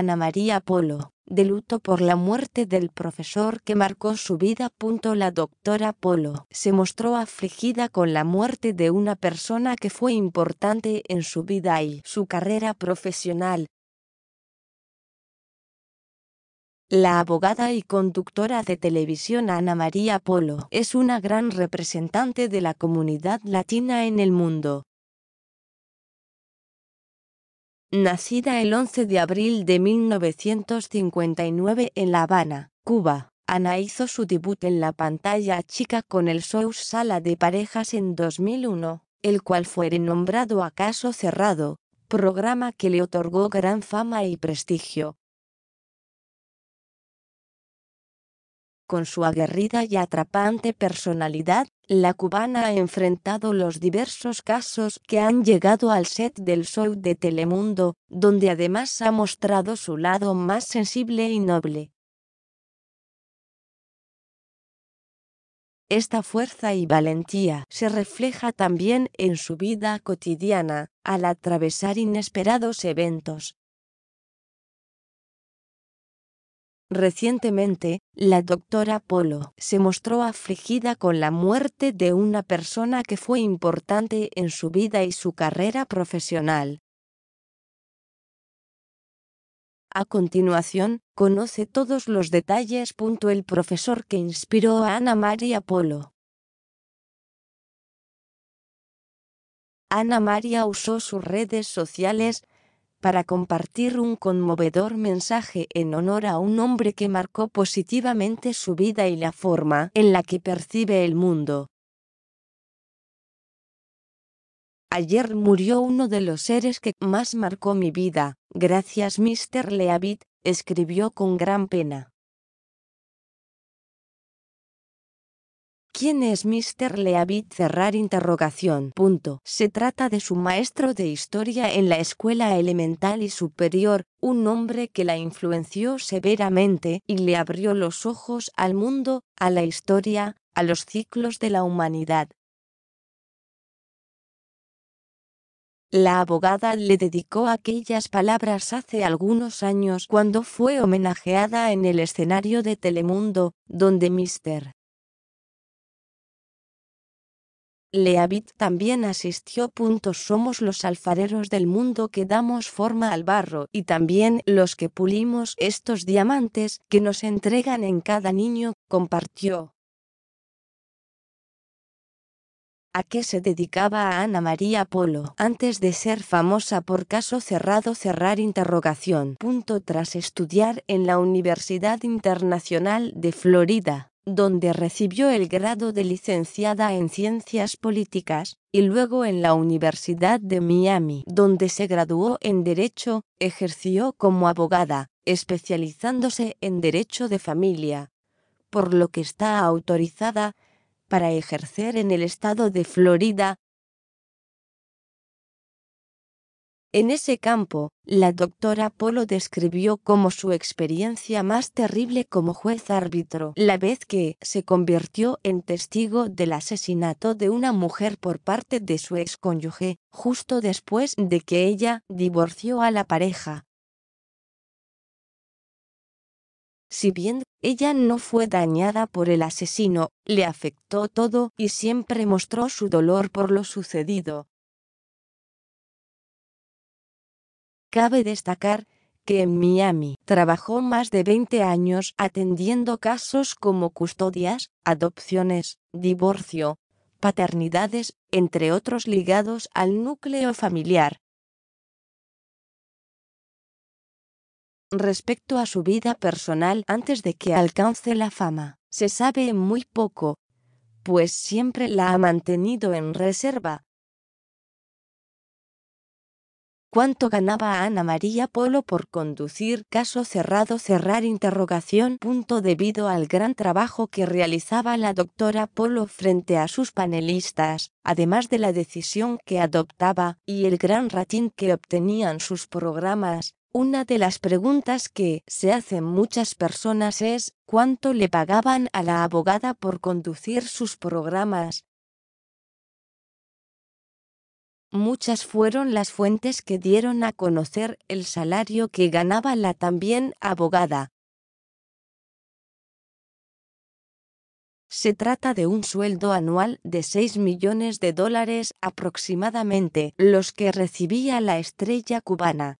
Ana María Polo, de luto por la muerte del profesor que marcó su vida. La doctora Polo se mostró afligida con la muerte de una persona que fue importante en su vida y su carrera profesional. La abogada y conductora de televisión Ana María Polo es una gran representante de la comunidad latina en el mundo. Nacida el 11 de abril de 1959 en La Habana, Cuba, Ana hizo su debut en la pantalla chica con el show Sala de Parejas en 2001, el cual fue renombrado Acaso Cerrado, programa que le otorgó gran fama y prestigio. Con su aguerrida y atrapante personalidad, la cubana ha enfrentado los diversos casos que han llegado al set del show de Telemundo, donde además ha mostrado su lado más sensible y noble. Esta fuerza y valentía se refleja también en su vida cotidiana, al atravesar inesperados eventos, Recientemente, la doctora Polo se mostró afligida con la muerte de una persona que fue importante en su vida y su carrera profesional. A continuación, conoce todos los detalles. El profesor que inspiró a Ana María Polo. Ana María usó sus redes sociales para compartir un conmovedor mensaje en honor a un hombre que marcó positivamente su vida y la forma en la que percibe el mundo. Ayer murió uno de los seres que más marcó mi vida, gracias Mr. Leavitt, escribió con gran pena. ¿Quién es Mr. Leavitt? Cerrar interrogación. Se trata de su maestro de historia en la escuela elemental y superior, un hombre que la influenció severamente y le abrió los ojos al mundo, a la historia, a los ciclos de la humanidad. La abogada le dedicó aquellas palabras hace algunos años cuando fue homenajeada en el escenario de Telemundo, donde Mr. Leavitt también asistió. Somos los alfareros del mundo que damos forma al barro y también los que pulimos estos diamantes que nos entregan en cada niño, compartió. a qué se dedicaba Ana María Polo antes de ser famosa por caso cerrado cerrar interrogación. Punto tras estudiar en la Universidad Internacional de Florida donde recibió el grado de licenciada en Ciencias Políticas, y luego en la Universidad de Miami, donde se graduó en Derecho, ejerció como abogada, especializándose en Derecho de Familia, por lo que está autorizada para ejercer en el estado de Florida, En ese campo, la doctora Polo describió como su experiencia más terrible como juez árbitro, la vez que se convirtió en testigo del asesinato de una mujer por parte de su excónyuge, justo después de que ella divorció a la pareja. Si bien ella no fue dañada por el asesino, le afectó todo y siempre mostró su dolor por lo sucedido, Cabe destacar que en Miami trabajó más de 20 años atendiendo casos como custodias, adopciones, divorcio, paternidades, entre otros ligados al núcleo familiar. Respecto a su vida personal antes de que alcance la fama, se sabe muy poco, pues siempre la ha mantenido en reserva, cuánto ganaba Ana María Polo por conducir caso cerrado cerrar interrogación punto debido al gran trabajo que realizaba la doctora Polo frente a sus panelistas, además de la decisión que adoptaba y el gran ratín que obtenían sus programas. Una de las preguntas que se hacen muchas personas es, ¿cuánto le pagaban a la abogada por conducir sus programas? Muchas fueron las fuentes que dieron a conocer el salario que ganaba la también abogada. Se trata de un sueldo anual de 6 millones de dólares aproximadamente, los que recibía la estrella cubana.